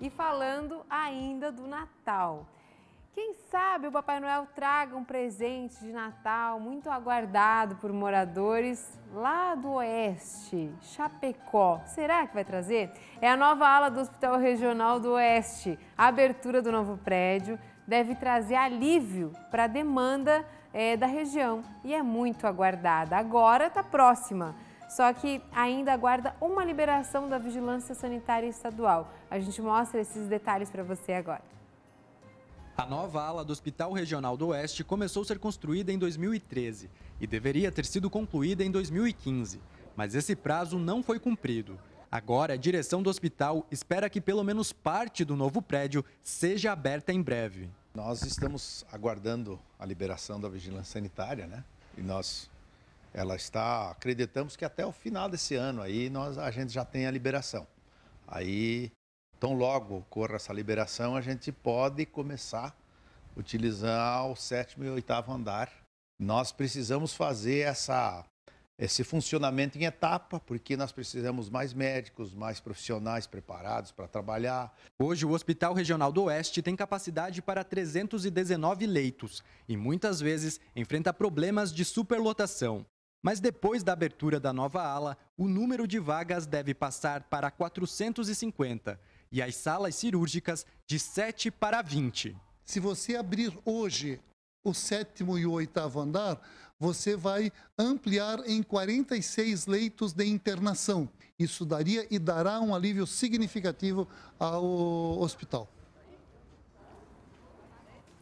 E falando ainda do Natal. Quem sabe o Papai Noel traga um presente de Natal muito aguardado por moradores lá do Oeste, Chapecó. Será que vai trazer? É a nova ala do Hospital Regional do Oeste. A abertura do novo prédio deve trazer alívio para a demanda é, da região e é muito aguardada. Agora está próxima só que ainda aguarda uma liberação da Vigilância Sanitária Estadual. A gente mostra esses detalhes para você agora. A nova ala do Hospital Regional do Oeste começou a ser construída em 2013 e deveria ter sido concluída em 2015, mas esse prazo não foi cumprido. Agora, a direção do hospital espera que pelo menos parte do novo prédio seja aberta em breve. Nós estamos aguardando a liberação da vigilância sanitária, né? E nós ela está, acreditamos que até o final desse ano aí nós, a gente já tem a liberação. Aí, tão logo ocorra essa liberação, a gente pode começar a utilizar o sétimo e oitavo andar. Nós precisamos fazer essa, esse funcionamento em etapa, porque nós precisamos mais médicos, mais profissionais preparados para trabalhar. Hoje, o Hospital Regional do Oeste tem capacidade para 319 leitos e muitas vezes enfrenta problemas de superlotação. Mas depois da abertura da nova ala, o número de vagas deve passar para 450 e as salas cirúrgicas de 7 para 20. Se você abrir hoje o sétimo e o oitavo andar, você vai ampliar em 46 leitos de internação. Isso daria e dará um alívio significativo ao hospital.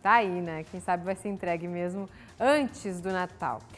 Tá aí, né? Quem sabe vai ser entregue mesmo antes do Natal.